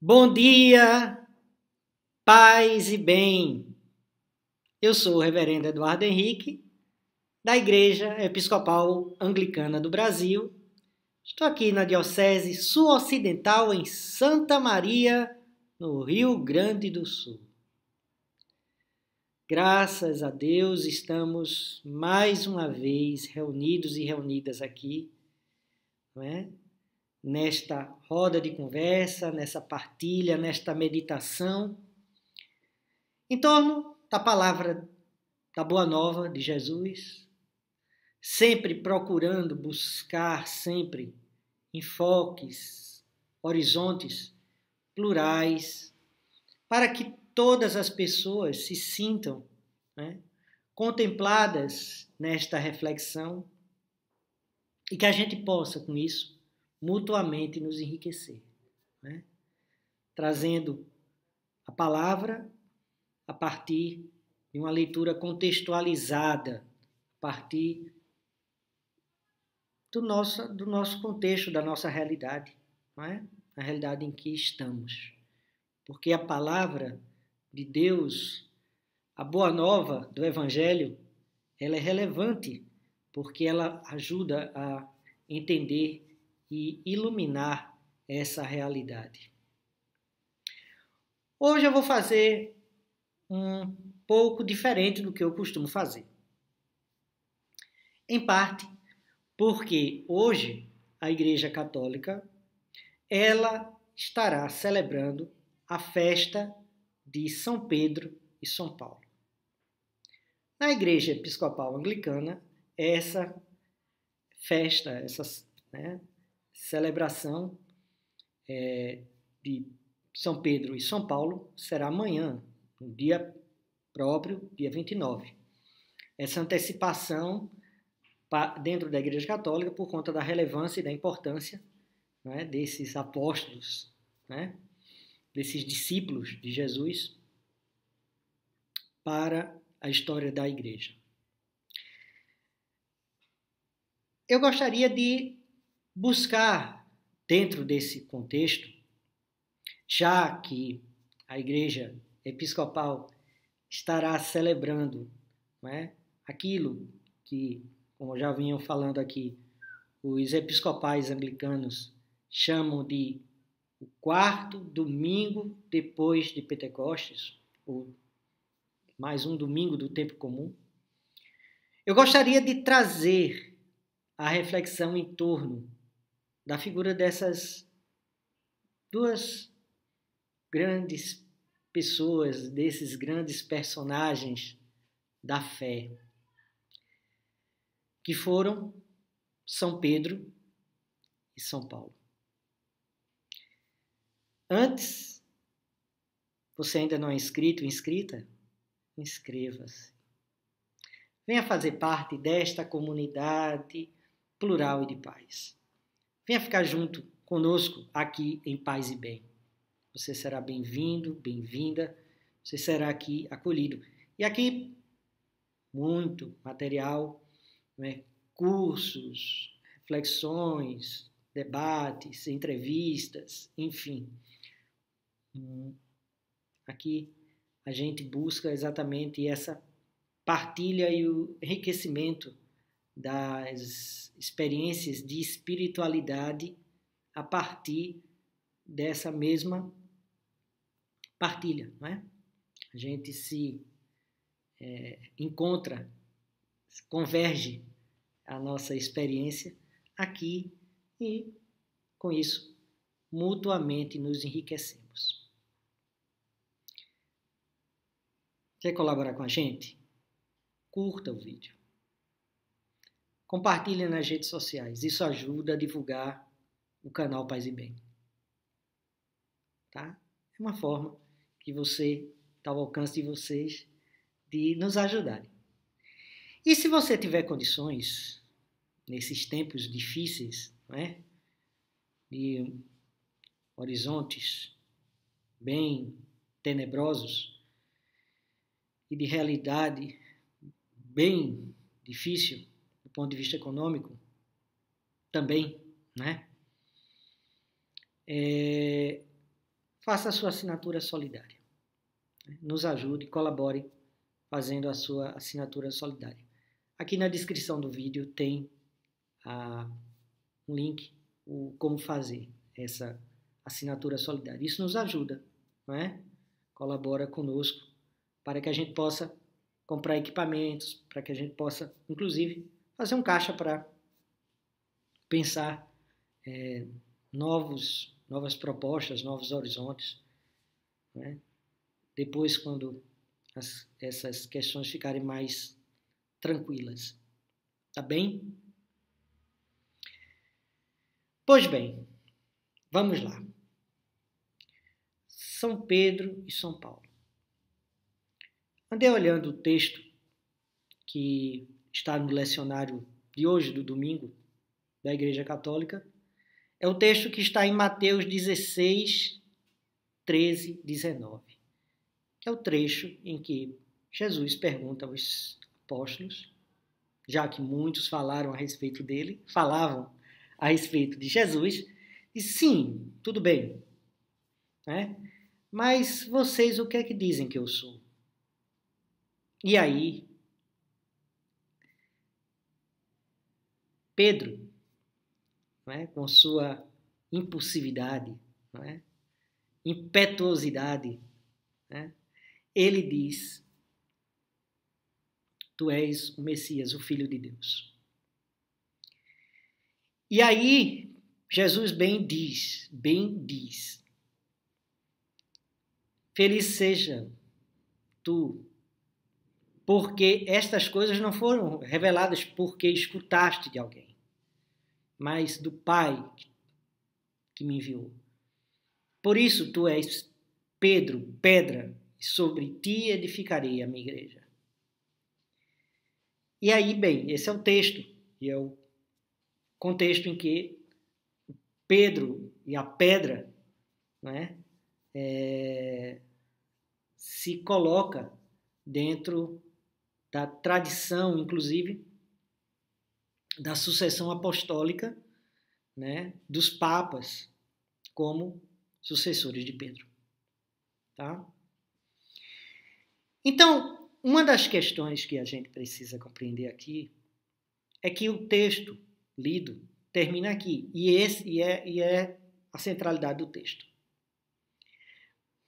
Bom dia, paz e bem. Eu sou o Reverendo Eduardo Henrique, da Igreja Episcopal Anglicana do Brasil. Estou aqui na Diocese Sul-Ocidental, em Santa Maria, no Rio Grande do Sul. Graças a Deus estamos mais uma vez reunidos e reunidas aqui, não é? nesta roda de conversa, nessa partilha, nesta meditação, em torno da palavra da Boa Nova de Jesus, sempre procurando buscar sempre enfoques, horizontes plurais, para que todas as pessoas se sintam né, contempladas nesta reflexão e que a gente possa, com isso, mutuamente nos enriquecer, né? trazendo a palavra a partir de uma leitura contextualizada, a partir do nosso, do nosso contexto, da nossa realidade, não é? a realidade em que estamos. Porque a palavra de Deus, a boa nova do Evangelho, ela é relevante, porque ela ajuda a entender e iluminar essa realidade. Hoje eu vou fazer um pouco diferente do que eu costumo fazer. Em parte, porque hoje a Igreja Católica ela estará celebrando a festa de São Pedro e São Paulo. Na Igreja Episcopal Anglicana, essa festa, essa né, celebração é, de São Pedro e São Paulo será amanhã, no dia próprio, dia 29. Essa antecipação dentro da Igreja Católica por conta da relevância e da importância né, desses apóstolos, né, desses discípulos de Jesus para a história da Igreja. Eu gostaria de buscar, dentro desse contexto, já que a Igreja Episcopal estará celebrando né, aquilo que, como já vinham falando aqui, os episcopais anglicanos chamam de o quarto domingo depois de Pentecostes, ou mais um domingo do tempo comum, eu gostaria de trazer a reflexão em torno da figura dessas duas grandes pessoas, desses grandes personagens da fé, que foram São Pedro e São Paulo. Antes, você ainda não é inscrito, inscrita? Inscreva-se. Venha fazer parte desta comunidade plural e de paz. Venha ficar junto conosco aqui em paz e bem. Você será bem-vindo, bem-vinda, você será aqui acolhido. E aqui, muito material, né? cursos, reflexões, debates, entrevistas, enfim. Aqui a gente busca exatamente essa partilha e o enriquecimento das experiências de espiritualidade a partir dessa mesma partilha, não é? A gente se é, encontra, converge a nossa experiência aqui e, com isso, mutuamente nos enriquecemos. Quer colaborar com a gente? Curta o vídeo Compartilhe nas redes sociais. Isso ajuda a divulgar o canal Paz e Bem. Tá? É uma forma que você está ao alcance de vocês de nos ajudarem. E se você tiver condições, nesses tempos difíceis, né, de horizontes bem tenebrosos e de realidade bem difícil, ponto de vista econômico também, né? É, faça a sua assinatura solidária. Né? Nos ajude, colabore fazendo a sua assinatura solidária. Aqui na descrição do vídeo tem a, ah, um link, o como fazer essa assinatura solidária. Isso nos ajuda, não é? Colabora conosco para que a gente possa comprar equipamentos, para que a gente possa, inclusive, fazer um caixa para pensar é, novos, novas propostas, novos horizontes. Né? Depois, quando as, essas questões ficarem mais tranquilas. Tá bem? Pois bem, vamos lá. São Pedro e São Paulo. Andei olhando o texto que está no lecionário de hoje, do domingo, da Igreja Católica, é o texto que está em Mateus 16, 13, 19, que é o trecho em que Jesus pergunta aos apóstolos, já que muitos falaram a respeito dele, falavam a respeito de Jesus, e sim, tudo bem, né? mas vocês o que é que dizem que eu sou? E aí Pedro, é? com sua impulsividade, é? impetuosidade, é? ele diz: Tu és o Messias, o Filho de Deus. E aí, Jesus bem diz, bem diz: Feliz seja tu, porque estas coisas não foram reveladas porque escutaste de alguém mas do Pai que me enviou. Por isso tu és Pedro, pedra, e sobre ti edificarei a minha igreja. E aí, bem, esse é o texto, e é o contexto em que Pedro e a pedra né, é, se coloca dentro da tradição, inclusive, da sucessão apostólica né, dos papas como sucessores de Pedro. Tá? Então, uma das questões que a gente precisa compreender aqui é que o texto lido termina aqui, e, esse, e, é, e é a centralidade do texto.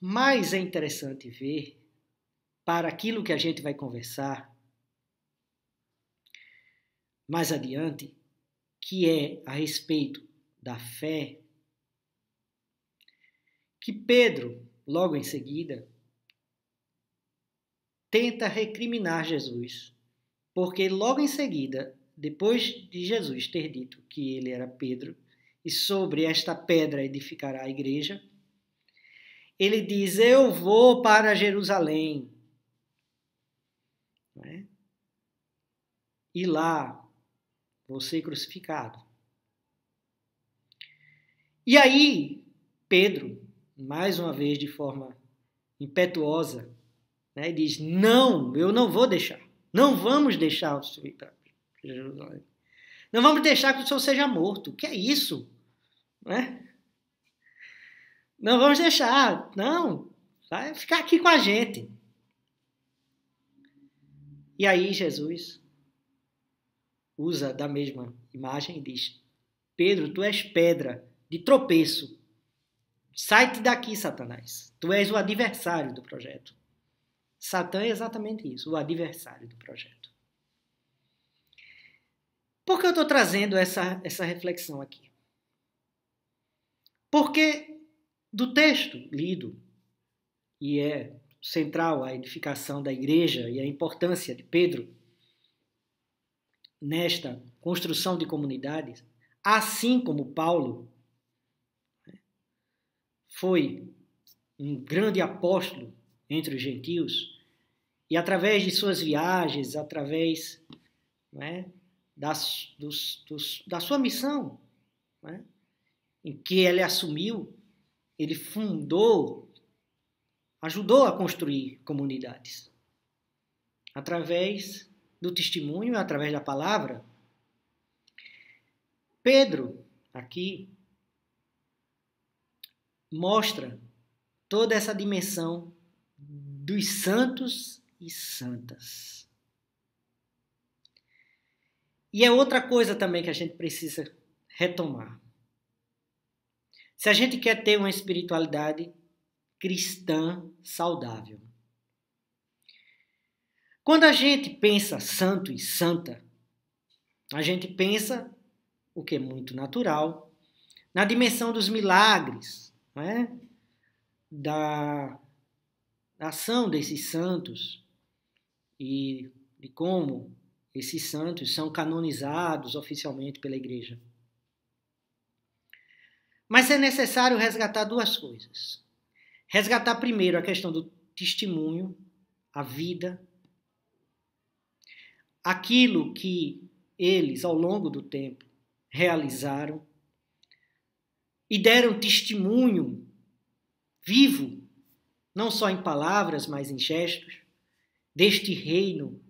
Mas é interessante ver, para aquilo que a gente vai conversar, mais adiante, que é a respeito da fé, que Pedro, logo em seguida, tenta recriminar Jesus, porque logo em seguida, depois de Jesus ter dito que ele era Pedro, e sobre esta pedra edificará a igreja, ele diz: Eu vou para Jerusalém. É? E lá você crucificado. E aí, Pedro, mais uma vez de forma impetuosa, né, diz: Não, eu não vou deixar. Não vamos deixar o Senhor ir para Jerusalém. Não vamos deixar que o Senhor seja morto. que é isso? Né? Não vamos deixar. Não, vai ficar aqui com a gente. E aí, Jesus usa da mesma imagem e diz: Pedro, tu és pedra de tropeço. Sai-te daqui, Satanás. Tu és o adversário do projeto. Satã é exatamente isso, o adversário do projeto. Por que eu estou trazendo essa, essa reflexão aqui? Porque do texto lido, e é central a edificação da igreja e a importância de Pedro nesta construção de comunidades, assim como Paulo né, foi um grande apóstolo entre os gentios, e através de suas viagens, através é, das, dos, dos, da sua missão, é, em que ele assumiu, ele fundou, ajudou a construir comunidades através do testemunho através da palavra. Pedro, aqui, mostra toda essa dimensão dos santos e santas. E é outra coisa também que a gente precisa retomar. Se a gente quer ter uma espiritualidade cristã saudável, quando a gente pensa santo e santa, a gente pensa, o que é muito natural, na dimensão dos milagres, é? da ação desses santos e de como esses santos são canonizados oficialmente pela igreja. Mas é necessário resgatar duas coisas. Resgatar primeiro a questão do testemunho, a vida aquilo que eles, ao longo do tempo, realizaram e deram testemunho vivo, não só em palavras, mas em gestos, deste reino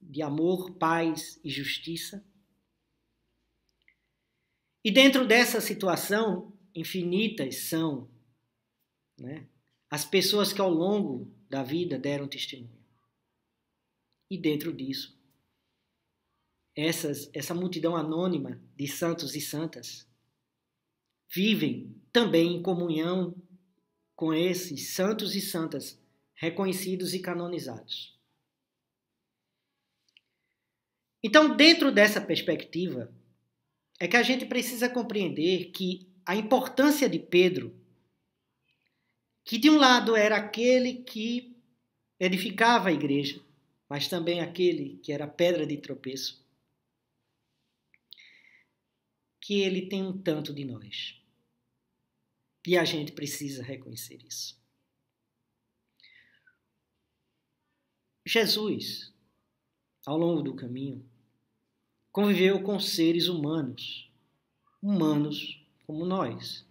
de amor, paz e justiça. E dentro dessa situação, infinitas são né, as pessoas que ao longo da vida deram testemunho. E dentro disso, essas, essa multidão anônima de santos e santas vivem também em comunhão com esses santos e santas reconhecidos e canonizados. Então, dentro dessa perspectiva, é que a gente precisa compreender que a importância de Pedro, que de um lado era aquele que edificava a igreja, mas também aquele que era pedra de tropeço, que ele tem um tanto de nós. E a gente precisa reconhecer isso. Jesus, ao longo do caminho, conviveu com seres humanos, humanos como nós.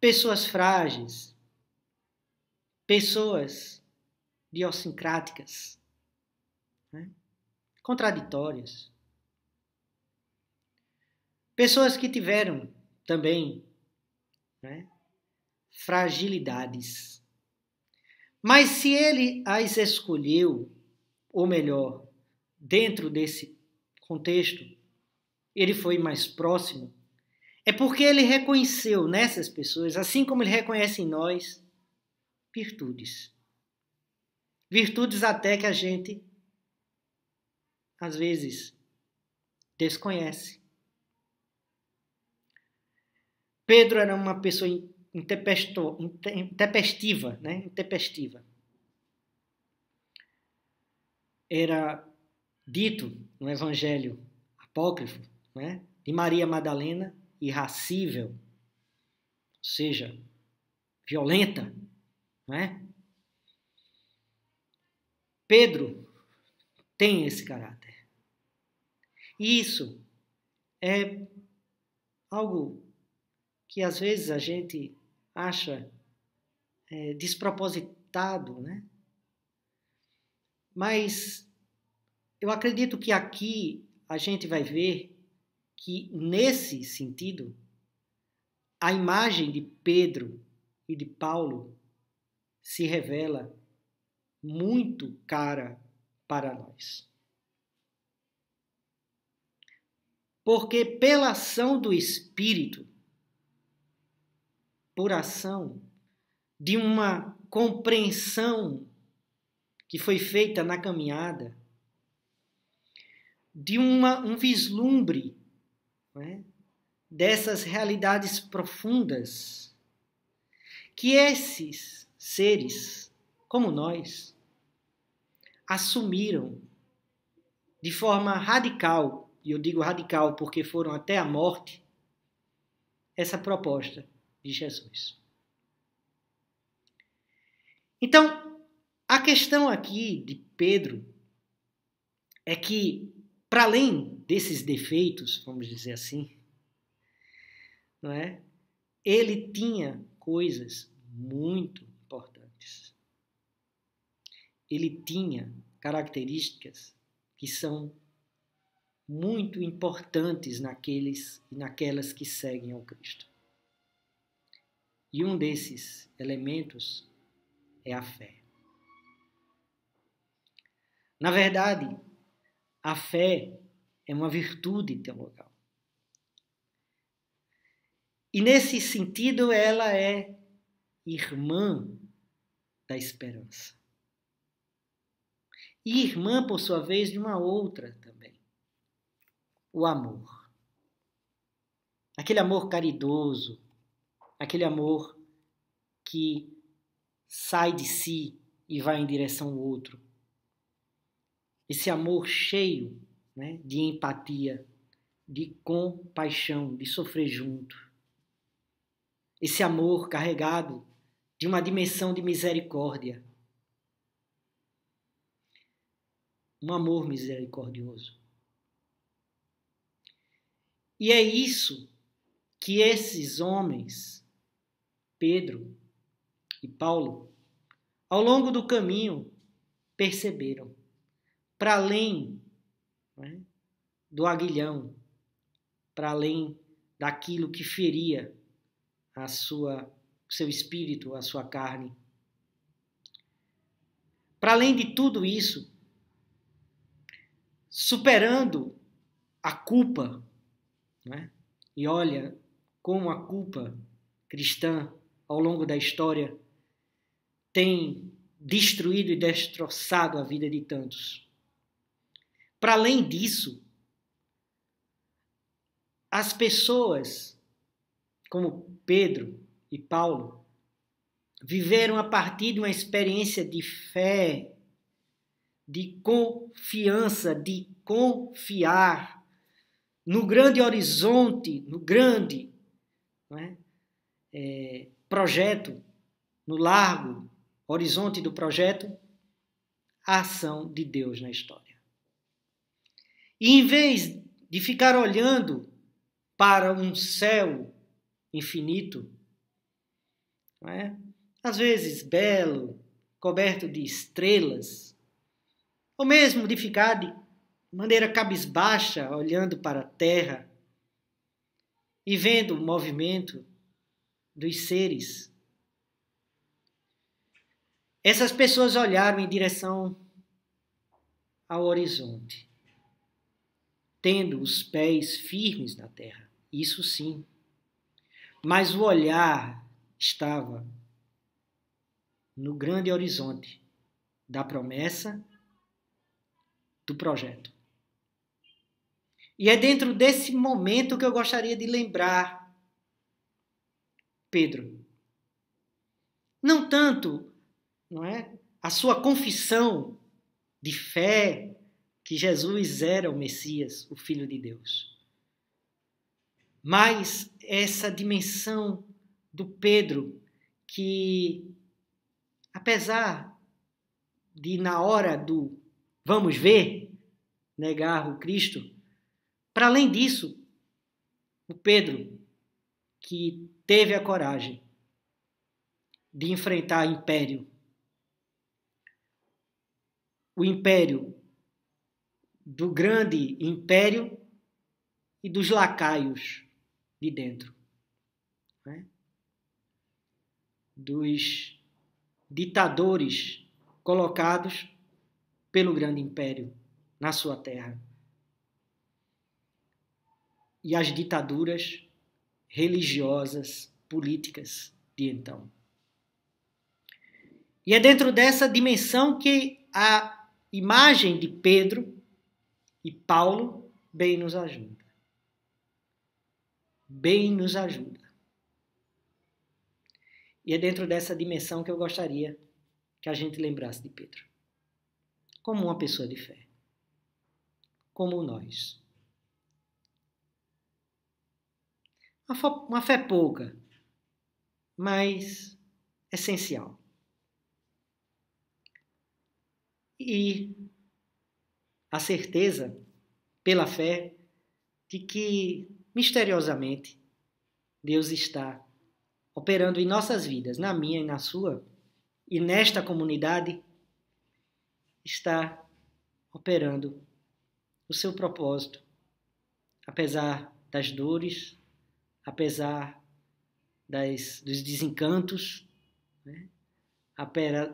Pessoas frágeis, pessoas idiosincráticas, né? contraditórias. Pessoas que tiveram também né? fragilidades. Mas se ele as escolheu, ou melhor, dentro desse contexto, ele foi mais próximo, é porque ele reconheceu nessas pessoas, assim como ele reconhece em nós, virtudes. Virtudes até que a gente, às vezes, desconhece. Pedro era uma pessoa intempestiva, né? Intempestiva. Era dito no Evangelho apócrifo, né? De Maria Madalena, irracível, ou seja, violenta, né? Pedro tem esse caráter. E isso é algo que às vezes a gente acha é, despropositado, né? Mas eu acredito que aqui a gente vai ver que, nesse sentido, a imagem de Pedro e de Paulo se revela muito cara para nós. Porque pela ação do Espírito, por ação de uma compreensão que foi feita na caminhada, de uma, um vislumbre né, dessas realidades profundas, que esses seres, como nós, assumiram de forma radical, e eu digo radical porque foram até a morte, essa proposta de Jesus. Então, a questão aqui de Pedro é que, para além desses defeitos, vamos dizer assim, não é? ele tinha coisas muito ele tinha características que são muito importantes naqueles e naquelas que seguem ao Cristo. E um desses elementos é a fé. Na verdade, a fé é uma virtude teologal. E nesse sentido, ela é irmã da esperança e irmã, por sua vez, de uma outra também. O amor. Aquele amor caridoso, aquele amor que sai de si e vai em direção ao outro. Esse amor cheio né, de empatia, de compaixão, de sofrer junto. Esse amor carregado de uma dimensão de misericórdia um amor misericordioso. E é isso que esses homens, Pedro e Paulo, ao longo do caminho perceberam, para além né, do aguilhão, para além daquilo que feria a sua, seu espírito, a sua carne. Para além de tudo isso, superando a culpa. Né? E olha como a culpa cristã, ao longo da história, tem destruído e destroçado a vida de tantos. Para além disso, as pessoas como Pedro e Paulo viveram a partir de uma experiência de fé de confiança, de confiar no grande horizonte, no grande é? É, projeto, no largo horizonte do projeto, a ação de Deus na história. E em vez de ficar olhando para um céu infinito, é? às vezes belo, coberto de estrelas, ou mesmo de ficar de maneira cabisbaixa olhando para a terra e vendo o movimento dos seres. Essas pessoas olharam em direção ao horizonte, tendo os pés firmes na terra, isso sim. Mas o olhar estava no grande horizonte da promessa do projeto. E é dentro desse momento que eu gostaria de lembrar Pedro. Não tanto, não é, a sua confissão de fé que Jesus era o Messias, o filho de Deus. Mas essa dimensão do Pedro que apesar de na hora do vamos ver, negar o Cristo. Para além disso, o Pedro, que teve a coragem de enfrentar o império, o império do grande império e dos lacaios de dentro, né? dos ditadores colocados pelo grande império na sua terra. E as ditaduras religiosas, políticas de então. E é dentro dessa dimensão que a imagem de Pedro e Paulo bem nos ajuda. Bem nos ajuda. E é dentro dessa dimensão que eu gostaria que a gente lembrasse de Pedro como uma pessoa de fé como nós. Uma fé pouca, mas essencial. E a certeza, pela fé, de que misteriosamente Deus está operando em nossas vidas, na minha e na sua, e nesta comunidade, está operando o seu propósito, apesar das dores, apesar das, dos desencantos, né?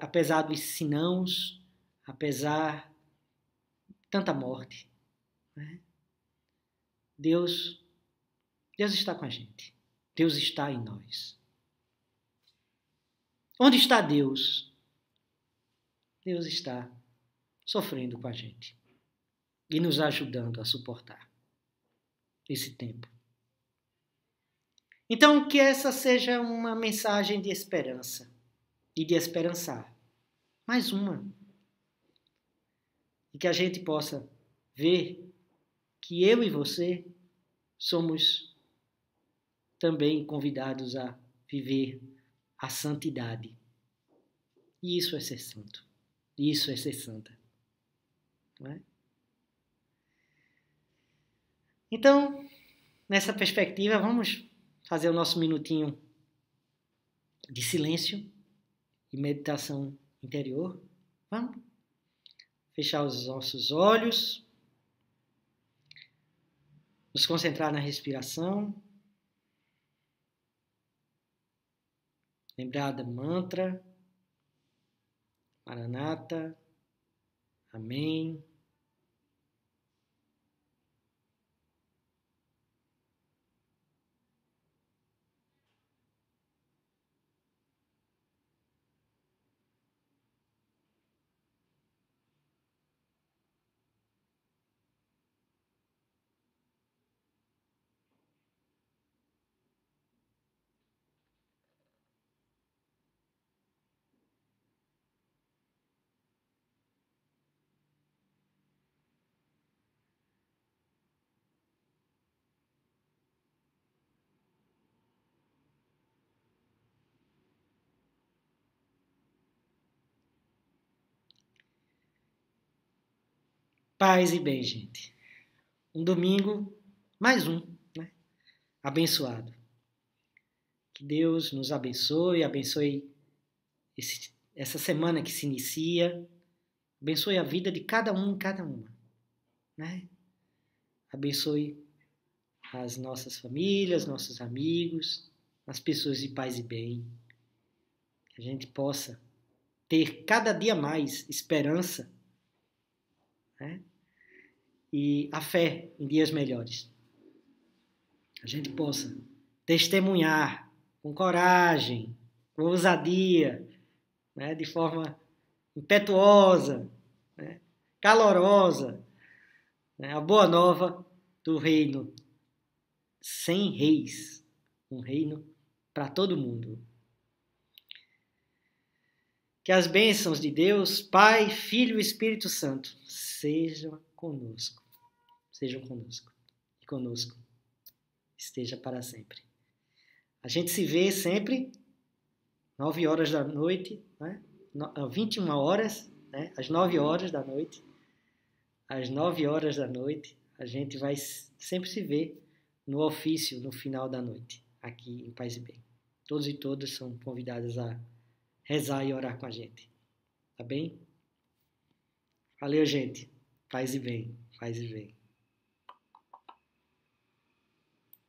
apesar dos sinãos, apesar de tanta morte. Né? Deus, Deus está com a gente. Deus está em nós. Onde está Deus? Deus está sofrendo com a gente e nos ajudando a suportar esse tempo. Então, que essa seja uma mensagem de esperança e de esperançar. Mais uma. E que a gente possa ver que eu e você somos também convidados a viver a santidade. E isso é ser santo. Isso é ser santa. Não é? Então, nessa perspectiva, vamos fazer o nosso minutinho de silêncio e meditação interior. Vamos fechar os nossos olhos, nos concentrar na respiração, lembrar da mantra, Maranata, Amém. Paz e bem, gente. Um domingo, mais um, né? Abençoado. Que Deus nos abençoe, abençoe esse, essa semana que se inicia, abençoe a vida de cada um e cada uma, né? Abençoe as nossas famílias, nossos amigos, as pessoas de paz e bem. Que a gente possa ter cada dia mais esperança né? e a fé em dias melhores. A gente possa testemunhar com coragem, com ousadia, né? de forma impetuosa, né? calorosa, né? a boa nova do reino sem reis, um reino para todo mundo. Que as bênçãos de Deus, Pai, Filho e Espírito Santo sejam conosco. Sejam conosco. E conosco esteja para sempre. A gente se vê sempre 9 horas da noite, né? 21 ah, horas, né? às 9 horas da noite. Às 9 horas da noite, a gente vai sempre se ver no ofício no final da noite, aqui em Paz e Bem. Todos e todas são convidadas a rezar e orar com a gente. Tá bem? Valeu, gente. Faz e bem. Faz e bem.